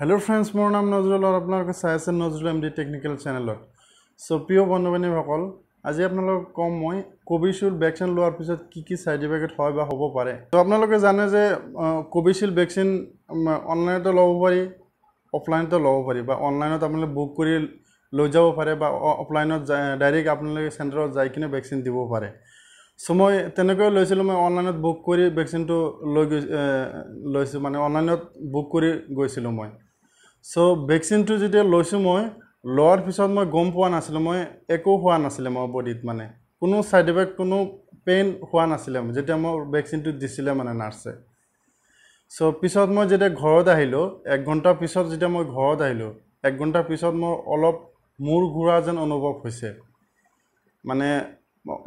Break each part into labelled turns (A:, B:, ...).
A: hello' friends মোৰ নাম নজৰুল আৰু আপোনালোকে চাই আছে নজৰুল এম ডি টেকনিকেল চেনেলত চ' প্ৰিয় বন্ধু বান্ধৱীসকল আজি আপোনালোকক ক'ম মই কোভিশ্বিল্ড ভেকচিন লোৱাৰ পিছত কি কি ছাইড ইফেক্ট হয় বা হ'ব পাৰে ত' আপোনালোকে জানে যে কোভিশ্বিল্ড ভেকচিন অনলাইনতে ল'ব পাৰি অফলাইনতে ল'ব পাৰি বা অনলাইনত আপোনালোকে বুক কৰি লৈ যাব পাৰে বা অফলাইনত যায় ডাইৰেক্ট আপোনালোকে চেণ্টাৰত যাই কিনে ভেকচিন দিব পাৰে চ' মই তেনেকৈ লৈছিলোঁ মই অনলাইনত বুক কৰি ভেকচিনটো লৈ গৈ লৈছোঁ মানে অনলাইনত বুক কৰি গৈছিলোঁ মই চ' ভেকচিনটো যেতিয়া লৈছোঁ মই লোৱাৰ পিছত মই গম পোৱা নাছিলোঁ মই একো হোৱা নাছিলে মোৰ বডিত মানে কোনো ছাইড এফেক্ট কোনো পেইন হোৱা নাছিলে যেতিয়া মোৰ ভেকচিনটো দিছিলে মানে নাৰ্ছে চ' পিছত মই যেতিয়া ঘৰত আহিলোঁ এক ঘণ্টাৰ পিছত যেতিয়া মই ঘৰত আহিলোঁ এক ঘণ্টাৰ পিছত মোৰ অলপ মূৰ ঘূৰা যেন অনুভৱ হৈছে মানে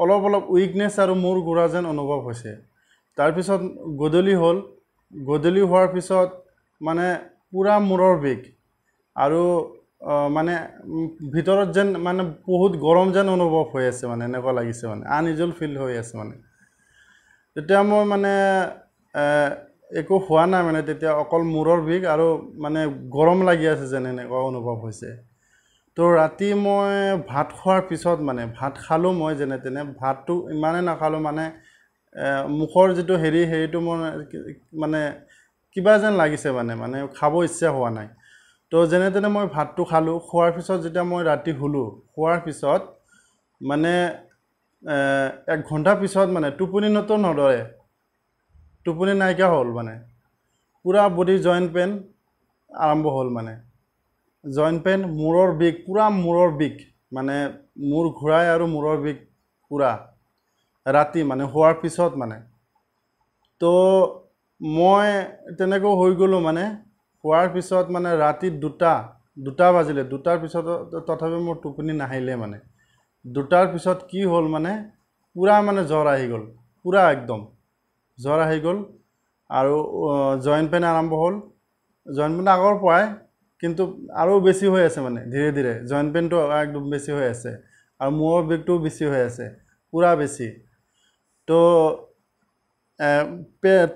A: অলপ অলপ উইকনেছ আৰু মূৰ ঘূৰা যেন অনুভৱ হৈছে তাৰপিছত গধূলি হ'ল গধূলি হোৱাৰ পিছত মানে পুৰা মূৰৰ বিষ আৰু মানে ভিতৰত যেন মানে বহুত গৰম যেন অনুভৱ হৈ আছে মানে এনেকুৱা লাগিছে মানে আনইজল ফিল হৈ আছে মানে তেতিয়া মই মানে একো হোৱা নাই মানে তেতিয়া অকল মূৰৰ বিষ আৰু মানে গৰম লাগি আছে যেন এনেকুৱা অনুভৱ হৈছে তো ৰাতি মই ভাত খোৱাৰ পিছত মানে ভাত খালোঁ মই যেনে তেনে ভাতটো ইমানেই নাখালোঁ মানে মুখৰ যিটো হেৰি হেৰিটো মোৰ মানে কিবা যেন লাগিছে মানে মানে খাব ইচ্ছা হোৱা নাই তো যেনে তেনে মই ভাতটো খালোঁ খোৱাৰ পিছত যেতিয়া মই ৰাতি শুলোঁ শোৱাৰ পিছত মানে এক ঘণ্টা পিছত মানে টোপনি নতুন নদৰে টোপনি নাইকিয়া হ'ল মানে পূৰা বডি জইণ্ট পেইন আৰম্ভ হ'ল মানে জইণ্ট পেইন মূৰৰ বিষ পূৰা মূৰৰ বিষ মানে মূৰ ঘূৰাই আৰু মূৰৰ বিষ পূৰা ৰাতি মানে শোৱাৰ পিছত মানে তো মই তেনেকৈ হৈ গ'লোঁ মানে হোৱাৰ পিছত মানে ৰাতি দুটা দুটা বাজিলে দুটাৰ পিছত তথাপি মোৰ টোপনি নাহিলে মানে দুটাৰ পিছত কি হ'ল মানে পূৰা মানে জ্বৰ আহি গ'ল পূৰা একদম জ্বৰ আহি গ'ল আৰু জইণ্ট পেইন আৰম্ভ হ'ল জইণ্ট পেইন আগৰ পৰাই কিন্তু আৰু বেছি হৈ আছে মানে ধীৰে ধীৰে জইণ্ট পেইনটো একদম বেছি হৈ আছে আৰু মূৰৰ বিষটোও বেছি হৈ আছে পূৰা বেছি তো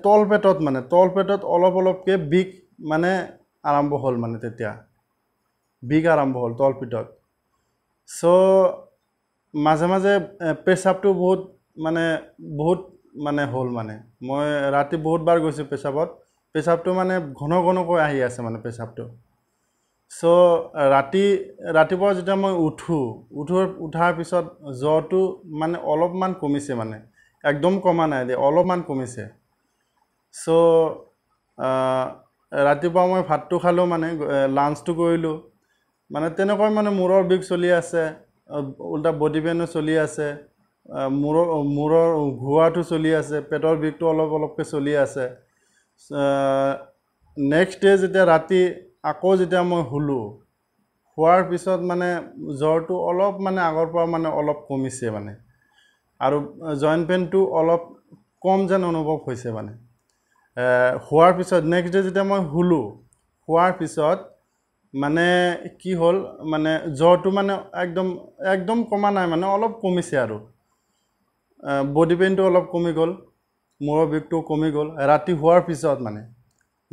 A: তল পেটত মানে তল পেটত অলপ অলপকৈ বিষ মানে আৰম্ভ হ'ল মানে তেতিয়া বিষ আৰম্ভ হ'ল তলপিঠত চ' মাজে মাজে পেচাবটো বহুত মানে বহুত মানে হ'ল মানে মই ৰাতি বহুত বাৰ গৈছোঁ পেচাবত পেচাবটো মানে ঘন ঘনকৈ আহি আছে মানে পেচাবটো চ' ৰাতি ৰাতিপুৱা যেতিয়া মই উঠোঁ উঠোঁ উঠাৰ পিছত জ্বৰটো মানে অলপমান কমিছে মানে একদম কমা নাই দিয়া অলপমান কমিছে চ' ৰাতিপুৱা মই ভাতটো খালোঁ মানে লাঞ্চটো কৰিলোঁ মানে তেনেকৈ মানে মূৰৰ বিষ চলি আছে উল্টা বডি পেইনো চলি আছে মূৰৰ মূৰৰ ঘোঁৰাটো চলি আছে পেটৰ বিষটো অলপ অলপকৈ চলি আছে নেক্সট ডে' যেতিয়া ৰাতি আকৌ যেতিয়া মই শুলোঁ শোৱাৰ পিছত মানে জ্বৰটো অলপ মানে আগৰ পৰা মানে অলপ কমিছে মানে আৰু জইন পেইনটো অলপ কম যেন অনুভৱ হৈছে মানে হোৱাৰ পিছত নেক্সট ডে যেতিয়া মই শুলোঁ শোৱাৰ পিছত মানে কি হ'ল মানে জ্বৰটো মানে একদম একদম কমা নাই মানে অলপ কমিছে আৰু বডি পেইনটো অলপ কমি গ'ল মূৰৰ বিষটো কমি গ'ল ৰাতি শোৱাৰ পিছত মানে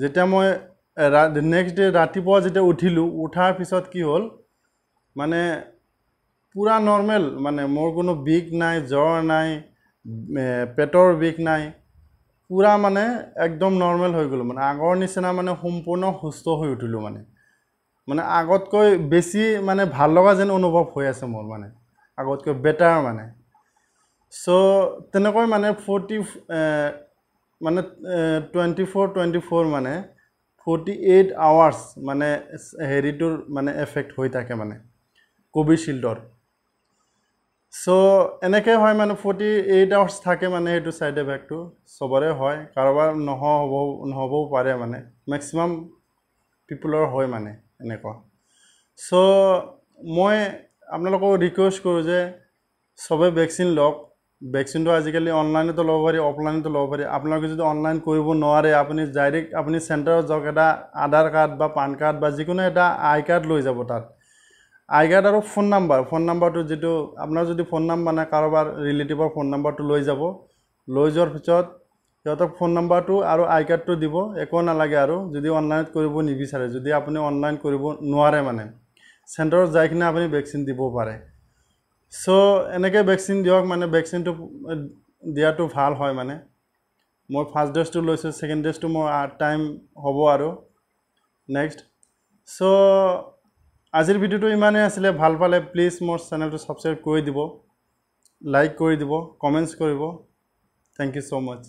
A: যেতিয়া মই নেক্সট ডে ৰাতিপুৱা যেতিয়া উঠিলোঁ উঠাৰ পিছত কি হ'ল মানে পূৰা নৰ্মেল মানে মোৰ কোনো বিষ নাই জ্বৰ নাই পেটৰ বিষ নাই পূৰা মানে একদম নৰ্মেল হৈ গ'লোঁ মানে আগৰ নিচিনা মানে সম্পূৰ্ণ সুস্থ হৈ উঠিলোঁ মানে মানে আগতকৈ বেছি মানে ভাল লগা যেন অনুভৱ হৈ আছে মোৰ মানে আগতকৈ বেটাৰ মানে চ' তেনেকৈ মানে ফৰ্টি মানে টুৱেণ্টি ফ'ৰ টুৱেণ্টি ফ'ৰ মানে ফৰ্টি এইট আৱাৰ্ছ মানে হেৰিটোৰ মানে এফেক্ট হৈ থাকে মানে কোভিশ্বিল্ডৰ চ' এনেকৈ হয় মানে ফৰ্টি এইট আৱাৰ্ছ থাকে মানে সেইটো ছাইড এফেক্টটো চবৰে হয় কাৰোবাৰ নহ'ব নহ'বও পাৰে মানে মেক্সিমাম পিপুলৰ হয় মানে এনেকুৱা চ' মই আপোনালোকক ৰিকুৱেষ্ট কৰোঁ যে চবে ভেকচিন লওক ভেকচিনটো আজিকালি অনলাইনতো ল'ব পাৰি অফলাইনতো ল'ব পাৰি আপোনালোকে যদি অনলাইন কৰিব নোৱাৰে আপুনি ডাইৰেক্ট আপুনি চেণ্টাৰত যাওক এটা আধাৰ কাৰ্ড বা পান কাৰ্ড বা যিকোনো এটা আই কাৰ্ড লৈ যাব তাত আই কাৰ্ড আৰু ফোন নাম্বাৰ ফোন নাম্বাৰটো যিটো আপোনাৰ যদি ফোন নাম্বাৰ মানে কাৰোবাৰ ৰিলেটিভৰ ফোন নাম্বাৰটো লৈ যাব লৈ যোৱাৰ পিছত সিহঁতক ফোন নাম্বাৰটো আৰু আই কাৰ্ডটো দিব একো নালাগে আৰু যদি অনলাইনত কৰিব নিবিচাৰে যদি আপুনি অনলাইন কৰিব নোৱাৰে মানে চেণ্টাৰত যাই কিনে আপুনি ভেকচিন দিব পাৰে চ' এনেকৈ ভেকচিন দিয়ক মানে ভেকচিনটো দিয়াটো ভাল হয় মানে মই ফাৰ্ষ্ট ড'জটো লৈছোঁ ছেকেণ্ড ড'জটো মই টাইম হ'ব আৰু নেক্সট চ' আজিৰ ভিডিঅ'টো ইমানেই আছিলে ভাল পালে প্লিজ মোৰ চেনেলটো ছাবস্ক্ৰাইব কৰি দিব লাইক কৰি দিব কমেণ্টছ কৰিব থেংক ইউ ছ' মাছ